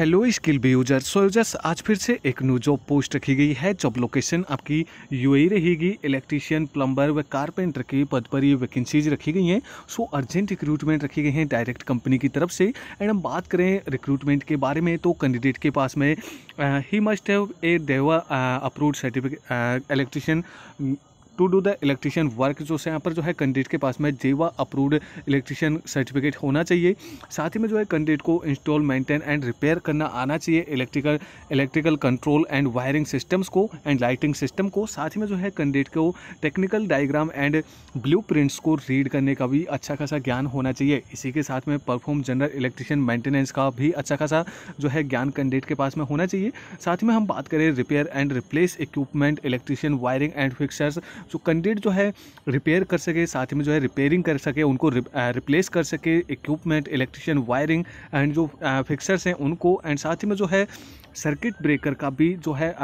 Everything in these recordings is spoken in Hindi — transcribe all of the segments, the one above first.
hello skill B user so users आज फिर से एक न्यू जॉब पोस्ट रखी गई है जॉब लोकेशन आपकी यूएई e रहेगी इलेक्ट्रीशियन प्लम्बर व कारपेंटर के पद पर ये वैकेंसीज रखी गई हैं सो अर्जेंट रिक्रूटमेंट रखी गई हैं डायरेक्ट कंपनी की तरफ से एंड हम बात करें रिक्रूटमेंट के बारे में तो कैंडिडेट के पास में ही मस्ट हैव ए देवा approved certificate electrician to do the electrician work जो है यहाँ पर जो है कैंडिडेट के पास में जेवा अप्रूव्ड इलेक्ट्रिशियन सर्टिफिकेट होना चाहिए साथ ही में जो है कैंडिडेट को इंस्टॉल मेंटेन एंड रिपेयर करना आना चाहिए electrical electrical control and wiring systems को एंड लाइटिंग सिस्टम को साथ ही में जो है कैंडिडेट को टेक्निकल डायग्राम एंड ब्लू को रीड करने का भी अच्छा खासा ज्ञान होना चाहिए इसी के साथ में परफॉर्म जनरल इलेक्ट्रिशियन मेंटेनेंस का भी अच्छा खासा जो है ज्ञान कैंडिडेट के पास में होना चाहिए साथ में हम बात करें repair and replace equipment electrician wiring and fixers जो कैंडिडेट जो है रिपेयर कर सके साथ में जो है रिपेयरिंग कर सके उनको रिप्लेस कर सके इक्विपमेंट इलेक्ट्रिशियन वायरिंग एंड जो फिक्सर्स हैं उनको एंड साथ ही में जो है सर्किट ब्रेकर का भी जो है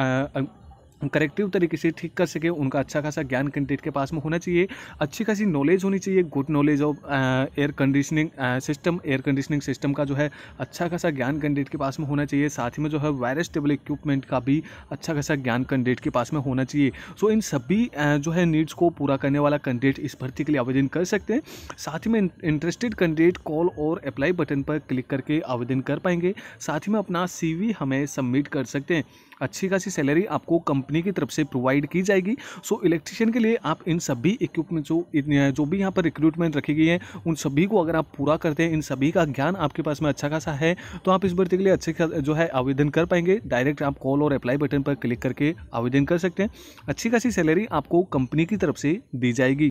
करेक्टिव तरीके से ठीक कर सके उनका अच्छा खासा ज्ञान कैंडिडेट के पास में होना चाहिए अच्छी खासी नॉलेज होनी चाहिए good knowledge of air conditioning system air conditioning system का जो है अच्छा खासा ज्ञान कैंडिडेट के पास में होना चाहिए साथ ही में जो है वायरस टेबल इक्विपमेंट का भी अच्छा खासा ज्ञान कैंडिडेट के पास में होना चाहिए सो इन सभी uh, जो है नीड्स को पूरा करने वाला कैंडिडेट इस भर्ती के लिए आवेदन कर सकते हैं साथ ही में इंटरेस्टेड कैंडिडेट कॉल और अप्लाई बटन पर क्लिक करके आवेदन कर पाएंगे साथ ही में अपना सी हमें सबमिट कर सकते हैं अच्छी खासी सैलरी आपको कंप कंपनी की तरफ से प्रोवाइड की जाएगी सो इलेक्ट्रिशियन के लिए आप इन सभी इक्विपमेंट जो जो भी यहाँ पर रिक्रूटमेंट रखी गई है उन सभी को अगर आप पूरा करते हैं इन सभी का ज्ञान आपके पास में अच्छा खासा है तो आप इस भर्ती के लिए अच्छे जो है आवेदन कर पाएंगे डायरेक्ट आप कॉल और अप्लाई बटन पर क्लिक करके आवेदन कर सकते हैं अच्छी खासी सैलरी आपको कंपनी की तरफ से दी जाएगी